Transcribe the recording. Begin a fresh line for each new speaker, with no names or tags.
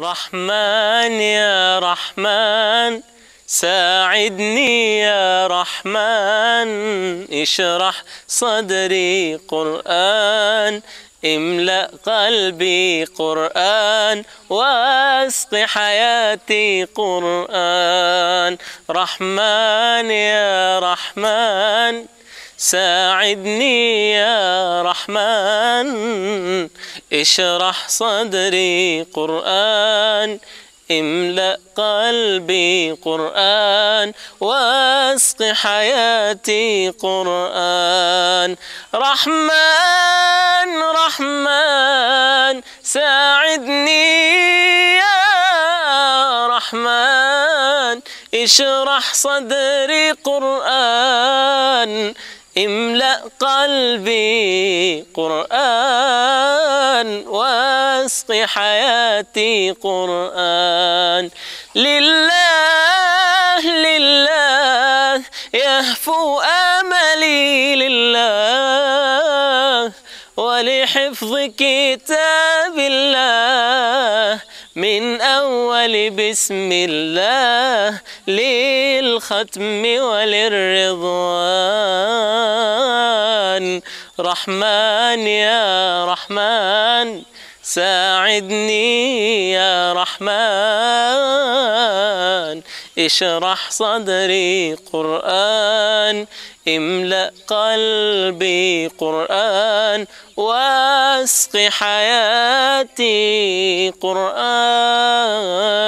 رحمن يا رحمن ساعدني يا رحمن اشرح صدري قرآن املأ قلبي قرآن واسق حياتي قرآن رحمن يا رحمن ساعدني يا رحمن اشرح صدري قرآن املأ قلبي قرآن واسق حياتي قرآن رحمن رحمن ساعدني يا رحمن اشرح صدري قرآن املأ قلبي قرآن وسط حياتي قرآن لله لله يهفو أملي لله ولحفظ كتاب الله من أول بسم الله للختم وللرضوان رحمن يا رحمن ساعدني يا رحمن اشرح صدري قرآن املأ قلبي قرآن واسق حياتي قرآن